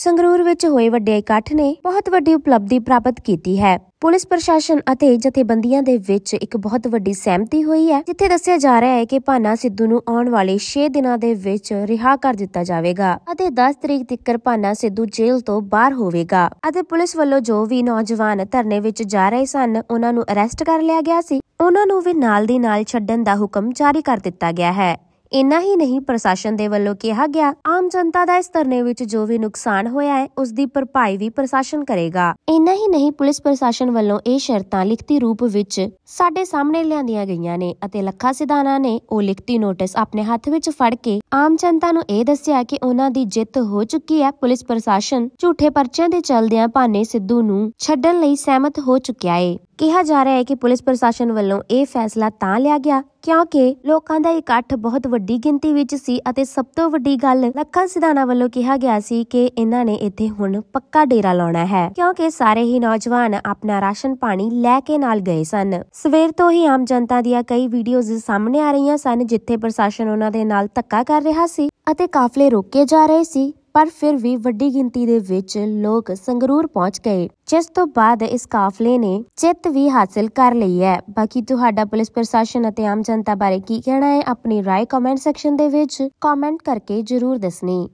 ਸੰਗਰੂਰ ਵਿੱਚ ਹੋਏ ਵੱਡੇ ਇਕੱਠ ਨੇ ਬਹੁਤ ਵੱਡੀ ਉਪਲਬਧੀ ਪ੍ਰਾਪਤ ਕੀਤੀ ਹੈ ਪੁਲਿਸ ਪ੍ਰਸ਼ਾਸਨ ਅਤੇ ਜਥੇਬੰਦੀਆਂ ਦੇ ਵਿੱਚ ਇੱਕ ਬਹੁਤ ਵੱਡੀ ਸਹਿਮਤੀ ਹੋਈ ਹੈ ਜਿੱਥੇ ਦੱਸਿਆ ਜਾ ਰਿਹਾ ਹੈ ਕਿ ਭਾਨਾ ਸਿੱਧੂ ਨੂੰ ਆਉਣ ਵਾਲੇ 6 ਦਿਨਾਂ ਦੇ ਵਿੱਚ ਰਿਹਾ ਕਰ ਦਿੱਤਾ ਜਾਵੇਗਾ ਅਤੇ 10 ਤਰੀਕ ਤੱਕ ਭਾਨਾ ਸਿੱਧੂ ਜੇਲ੍ਹ ਤੋਂ ਬਾਹਰ ਹੋਵੇਗਾ ਅਤੇ ਪੁਲਿਸ ਵੱਲੋਂ ਜੋ ਵੀ ਨੌਜਵਾਨ ਧਰਨੇ ਵਿੱਚ ਜਾ ਰਹੇ ਸਨ ਉਹਨਾਂ ਨੂੰ ਅਰੈਸਟ ਕਰ ਲਿਆ ਗਿਆ ਸੀ ਉਹਨਾਂ ਨੂੰ ਵੀ ਨਾਲ ਦੀ ਨਾਲ ਛੱਡਣ ਦਾ ਹੁਕਮ ਜਾਰੀ ਕਰ ਦਿੱਤਾ ਗਿਆ ਹੈ ਇੰਨਾ ਹੀ ਨਹੀਂ ਪ੍ਰਸ਼ਾਸਨ ਦੇ ਵੱਲੋਂ ਕਿਹਾ ਗਿਆ ਆਮ ਜਨਤਾ ਦਾ ਇਸ ਧਰਨੇ ਵਿੱਚ ਜੋ ਵੀ ਨੁਕਸਾਨ ਹੋਇਆ ਹੈ ਉਸ ਦੀ ਭਰਪਾਈ ਵੀ ਪ੍ਰਸ਼ਾਸਨ ਕਰੇਗਾ ਇੰਨਾ ਹੀ ਨਹੀਂ ਪੁਲਿਸ ਪ੍ਰਸ਼ਾਸਨ ਵੱਲੋਂ ਇਹ ਸ਼ਰਤਾਂ ਲਿਖਤੀ ਰੂਪ ਵਿੱਚ ਸਾਡੇ ਸਾਹਮਣੇ ਲਿਆਂਦੀਆਂ ਗਈਆਂ ਨੇ ਅਤੇ ਲੱਖਾ ਸਿਧਾਨਾ ਨੇ ਉਹ ਲਿਖਤੀ ਨੋਟਿਸ ਆਪਣੇ ਹੱਥ ਵਿੱਚ ਫੜ ਕੇ ਆਮ ਜਨਤਾ ਨੂੰ ਇਹ ਦੱਸਿਆ ਕਿ ਉਹਨਾਂ ਦੀ ਜਿੱਤ ਹੋ ਚੁੱਕੀ ਹੈ ਪੁਲਿਸ ਪ੍ਰਸ਼ਾਸਨ ਝੂਠੇ ਪਰਚਿਆਂ ਦੇ ਚੱਲਦਿਆਂ ਭਾਨੇ ਸਿੱਧੂ ਨੂੰ ਛੱਡਣ ਲਈ ਸਹਿਮਤ ਹੋ ਚੁੱਕਿਆ ਹੈ ਕਿਹਾ ਜਾ ਰਿਹਾ ਹੈ ਕਿ ਪੁਲਿਸ ਪ੍ਰਸ਼ਾਸਨ ਵੱਲੋਂ ਇਹ ਫੈਸਲਾ ਤਾਂ ਲਿਆ ਗਿਆ ਕਿਉਂਕਿ ਲੋਕਾਂ ਦਾ ਇਕੱਠ ਬਹੁਤ ਵੱਡੀ ਗਿਣਤੀ ਵਿੱਚ ਸੀ ਅਤੇ ਸਭ ਤੋਂ ਵੱਡੀ ਗੱਲ ਲੱਖਾਂ ਸਿਧਾਣਾ ਵੱਲੋਂ ਕਿਹਾ ਗਿਆ ਸੀ ਕਿ ਇਹਨਾਂ ਨੇ ਇੱਥੇ ਹੁਣ ਪੱਕਾ ਡੇਰਾ ਲਾਉਣਾ ਹੈ ਕਿਉਂਕਿ ਸਾਰੇ ਹੀ ਨੌਜਵਾਨ ਆਪਣਾ ਰਾਸ਼ਨ ਪਾਣੀ ਲੈ ਕੇ ਨਾਲ ਗਏ ਸਨ ਸਵੇਰ ਤੋਂ ਹੀ ਆਮ ਜਨਤਾ ਦੀਆਂ ਕਈ ਵੀਡੀਓਜ਼ ਸਾਹਮਣੇ ਆ ਰਹੀਆਂ ਸਨ ਜਿੱਥੇ ਪ੍ਰਸ਼ਾਸਨ ਉਹਨਾਂ ਦੇ ਨਾਲ ਧੱਕਾ ਕਰ ਰਿਹਾ ਸੀ ਅਤੇ ਕਾਫਲੇ ਰੋਕੇ ਜਾ ਰਹੇ ਸੀ ਪਰ ਫਿਰ ਵੀ ਵੱਡੀ ਗਿਣਤੀ ਦੇ ਵਿੱਚ ਲੋਕ ਸੰਗਰੂਰ ਪਹੁੰਚ ਗਏ ਜਿਸ ਤੋਂ ਬਾਅਦ ਇਸ ਕਾਫਲੇ ਨੇ ਚਿੱਤ ਵੀ ਹਾਸਲ ਕਰ ਲਈ ਹੈ ਬਾਕੀ ਤੁਹਾਡਾ ਪੁਲਿਸ ਪ੍ਰਸ਼ਾਸਨ ਅਤੇ ਆਮ ਜਨਤਾ ਬਾਰੇ ਕੀ ਕਹਿਣਾ ਹੈ ਆਪਣੀ رائے ਕਮੈਂਟ ਸੈਕਸ਼ਨ ਦੇ ਵਿੱਚ ਕਮੈਂਟ ਕਰਕੇ ਜਰੂਰ ਦੱਸਣੀ